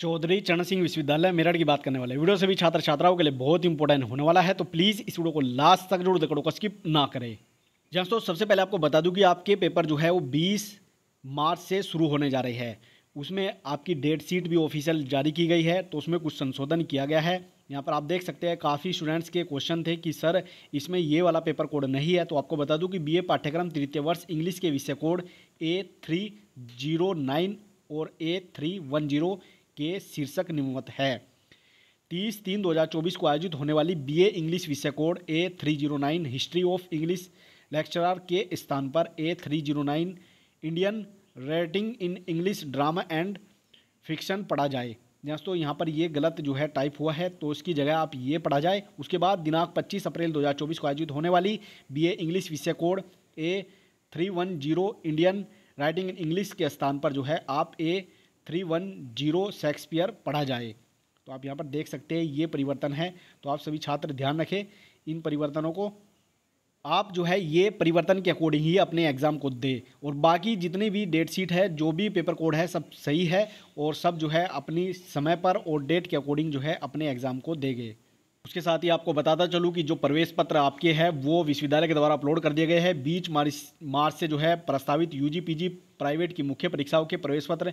चौधरी चरण सिंह विश्वविद्यालय मेरठ की बात करने वाले वीडियो से भी छात्र छात्राओं के लिए बहुत इंपॉर्टेंट होने वाला है तो प्लीज़ इस वीडियो को लास्ट तक जरूर देखो को स्किप ना करें जहाँ दोस्तों सबसे पहले आपको बता दूँ कि आपके पेपर जो है वो बीस मार्च से शुरू होने जा रही है उसमें आपकी डेट शीट भी ऑफिशियल जारी की गई है तो उसमें कुछ संशोधन किया गया है यहाँ पर आप देख सकते हैं काफ़ी स्टूडेंट्स के क्वेश्चन थे कि सर इसमें ये वाला पेपर कोड नहीं है तो आपको बता दूं कि बीए पाठ्यक्रम तृतीय वर्ष इंग्लिश के विषय code A three zero nine और ए थ्री वन जीरो के शीर्षक निम्नत है तीस तीन दो हज़ार चौबीस को आयोजित होने वाली बीए इंग्लिश विषय code A three zero nine history of English lecturer के स्थान पर A three zero nine Indian writing in English drama and fiction पढ़ा जाए दोस्तों यहाँ पर ये गलत जो है टाइप हुआ है तो उसकी जगह आप ये पढ़ा जाए उसके बाद दिनांक पच्चीस अप्रैल चौबीस को आयोजित होने वाली ए इंग्लिश विषय code A three one zero Indian writing in English के स्थान पर जो है आप A three one zero Shakespeare पढ़ा जाए तो आप यहाँ पर देख सकते हैं ये परिवर्तन है तो आप सभी छात्र ध्यान रखें इन परिवर्तनों को आप जो है ये परिवर्तन के अकॉर्डिंग ही अपने एग्ज़ाम को दे और बाकी जितनी भी डेट शीट है जो भी पेपर कोड है सब सही है और सब जो है अपनी समय पर और डेट के अकॉर्डिंग जो है अपने एग्ज़ाम को देंगे उसके साथ ही आपको बताता चलूँ कि जो प्रवेश पत्र आपके हैं वो विश्वविद्यालय के द्वारा अपलोड कर दिए गए हैं बीच मार्च मार्च से जो है प्रस्तावित यू जी प्राइवेट की मुख्य परीक्षाओं के प्रवेश पत्र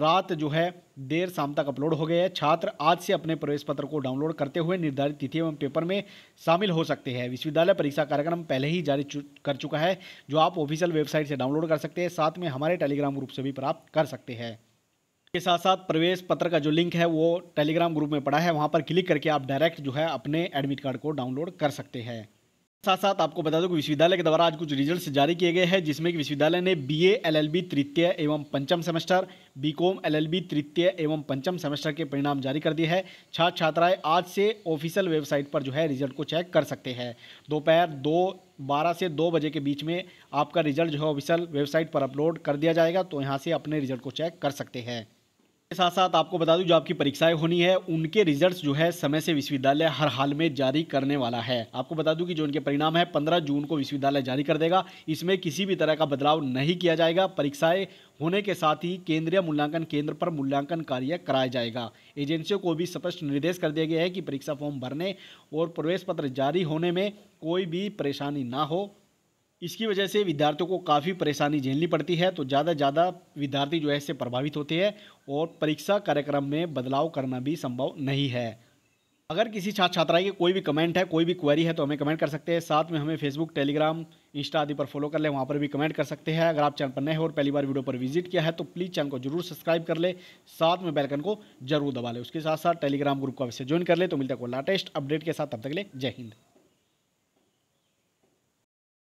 रात जो है देर शाम तक अपलोड हो गए हैं छात्र आज से अपने प्रवेश पत्र को डाउनलोड करते हुए निर्धारित तिथि एवं पेपर में शामिल हो सकते हैं विश्वविद्यालय परीक्षा कार्यक्रम पहले ही जारी चु, कर चुका है जो आप ऑफिशियल वेबसाइट से डाउनलोड कर सकते हैं साथ में हमारे टेलीग्राम ग्रुप से भी प्राप्त कर सकते हैं के साथ साथ प्रवेश पत्र का जो लिंक है वो टेलीग्राम ग्रुप में पड़ा है वहाँ पर क्लिक करके आप डायरेक्ट जो है अपने एडमिट कार्ड को डाउनलोड कर सकते हैं साथ साथ आपको बता दूं कि विश्वविद्यालय के द्वारा आज कुछ रिजल्ट्स जारी किए गए हैं जिसमें कि विश्वविद्यालय ने बीए एलएलबी तृतीय एवं पंचम सेमेस्टर बीकॉम एलएलबी तृतीय एवं पंचम सेमेस्टर के परिणाम जारी कर दिए हैं छात्र छात्राएं आज से ऑफिशियल वेबसाइट पर जो है रिजल्ट को चेक कर सकते हैं दोपहर दो बारह से दो बजे के बीच में आपका रिजल्ट जो है ऑफिशियल वेबसाइट पर अपलोड कर दिया जाएगा तो यहाँ से अपने रिजल्ट को चेक कर सकते हैं के साथ साथ आपको बता दूं जो आपकी परीक्षाएं होनी है उनके रिजल्ट्स जो है समय से विश्वविद्यालय हर हाल में जारी करने वाला है आपको बता दूं कि जो उनके परिणाम है 15 जून को विश्वविद्यालय जारी कर देगा इसमें किसी भी तरह का बदलाव नहीं किया जाएगा परीक्षाएं होने के साथ ही केंद्रीय मूल्यांकन केंद्र पर मूल्यांकन कार्य कराया जाएगा एजेंसियों को भी स्पष्ट निर्देश कर दिया गया है कि परीक्षा फॉर्म भरने और प्रवेश पत्र जारी होने में कोई भी परेशानी ना हो इसकी वजह से विद्यार्थियों को काफ़ी परेशानी झेलनी पड़ती है तो ज़्यादा ज़्यादा विद्यार्थी जो है इससे प्रभावित होते हैं और परीक्षा कार्यक्रम में बदलाव करना भी संभव नहीं है अगर किसी छात्र छात्रा की कोई भी कमेंट है कोई भी क्वेरी है तो हमें कमेंट कर सकते हैं साथ में हमें फेसबुक टेलीग्राम इंस्टा आदि पर फॉलो कर लें वहाँ पर भी कमेंट कर सकते हैं अगर आप चैनल पर नए हो और पहली बार वीडियो पर विजिट किया है तो प्लीज़ चैनल को जरूर सब्सक्राइब कर ले साथ में बेलकन को जरूर दबा लें उसके साथ साथ टेलीग्राम ग्रुप को अवश्य ज्वाइन कर ले तो मिलता है को लेटेस्ट अपडेट के साथ तब तक ले जय हिंद